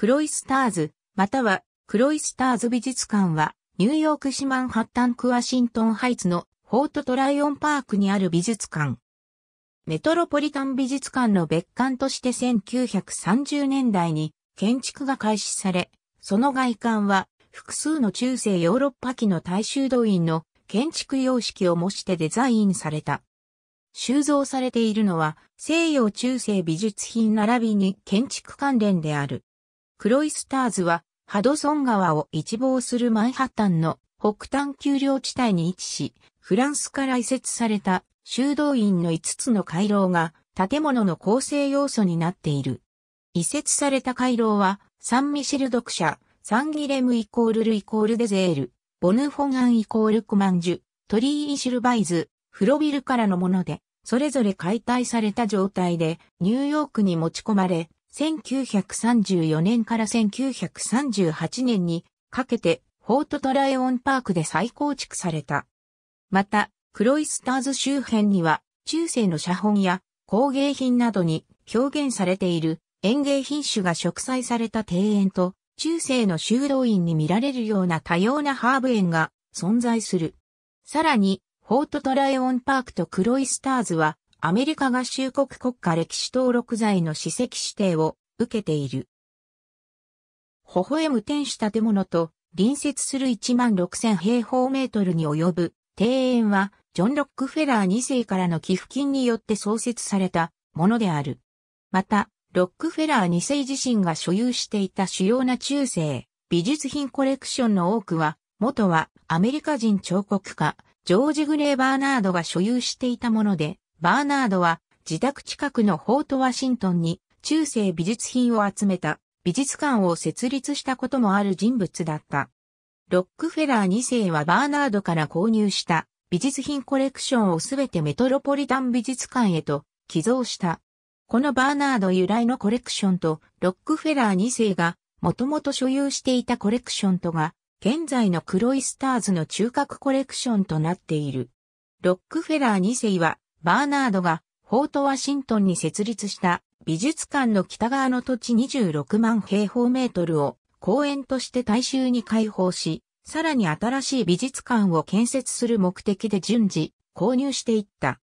クロイスターズ、またはクロイスターズ美術館は、ニューヨーク市マンハッタンクワシントンハイツのフォートトライオンパークにある美術館。メトロポリタン美術館の別館として1930年代に建築が開始され、その外観は複数の中世ヨーロッパ期の大衆動員の建築様式を模してデザインされた。収蔵されているのは西洋中世美術品並びに建築関連である。クロイスターズは、ハドソン川を一望するマンハッタンの北端丘陵地帯に位置し、フランスから移設された修道院の5つの回廊が建物の構成要素になっている。移設された回廊は、サンミシル読者、サンギレムイコールルイコールデゼール、ボヌフォガンイコールクマンジュ、トリーイシルバイズ、フロビルからのもので、それぞれ解体された状態でニューヨークに持ち込まれ、1934年から1938年にかけてフォートトライオンパークで再構築された。また、クロイスターズ周辺には中世の写本や工芸品などに表現されている園芸品種が植栽された庭園と中世の修道院に見られるような多様なハーブ園が存在する。さらに、フォートトライオンパークとクロイスターズはアメリカ合衆国国家歴史登録財の史跡指定を受けている。微笑む天使建物と隣接する1万6000平方メートルに及ぶ庭園は、ジョン・ロックフェラー2世からの寄付金によって創設されたものである。また、ロックフェラー2世自身が所有していた主要な中世、美術品コレクションの多くは、元はアメリカ人彫刻家、ジョージ・グレー・バーナードが所有していたもので、バーナードは自宅近くのフォートワシントンに中世美術品を集めた美術館を設立したこともある人物だった。ロックフェラー2世はバーナードから購入した美術品コレクションをすべてメトロポリタン美術館へと寄贈した。このバーナード由来のコレクションとロックフェラー2世がもともと所有していたコレクションとが現在のクロイスターズの中核コレクションとなっている。ロックフェラー2世はバーナードがフォートワシントンに設立した美術館の北側の土地26万平方メートルを公園として大衆に開放し、さらに新しい美術館を建設する目的で順次購入していった。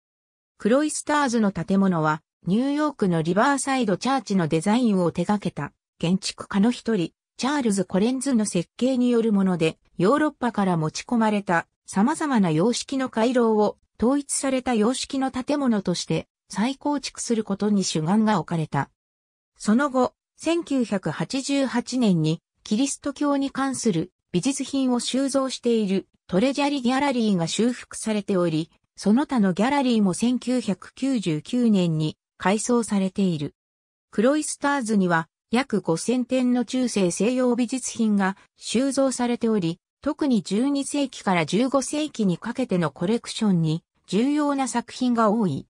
クロイスターズの建物はニューヨークのリバーサイドチャーチのデザインを手掛けた建築家の一人、チャールズ・コレンズの設計によるもので、ヨーロッパから持ち込まれた様々な様式の回廊を統一された様式の建物として再構築することに主眼が置かれた。その後、1988年にキリスト教に関する美術品を収蔵しているトレジャリギャラリーが修復されており、その他のギャラリーも1999年に改装されている。クロイスターズには約5000点の中世西洋美術品が収蔵されており、特に12世紀から15世紀にかけてのコレクションに重要な作品が多い。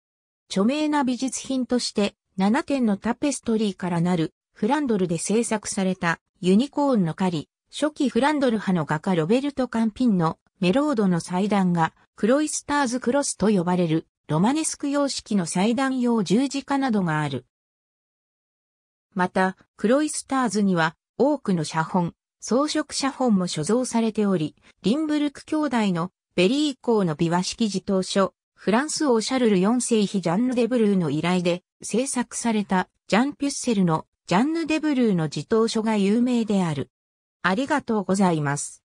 著名な美術品として7点のタペストリーからなるフランドルで制作されたユニコーンの狩り、初期フランドル派の画家ロベルト・カンピンのメロードの祭壇がクロイスターズクロスと呼ばれるロマネスク様式の祭壇用十字架などがある。また、クロイスターズには多くの写本、装飾写本も所蔵されており、リンブルク兄弟のベリー降の琵琶式自頭書、フランス王シャルル4世妃ジャンヌ・デブルーの依頼で制作されたジャン・ピュッセルのジャンヌ・デブルーの自頭書が有名である。ありがとうございます。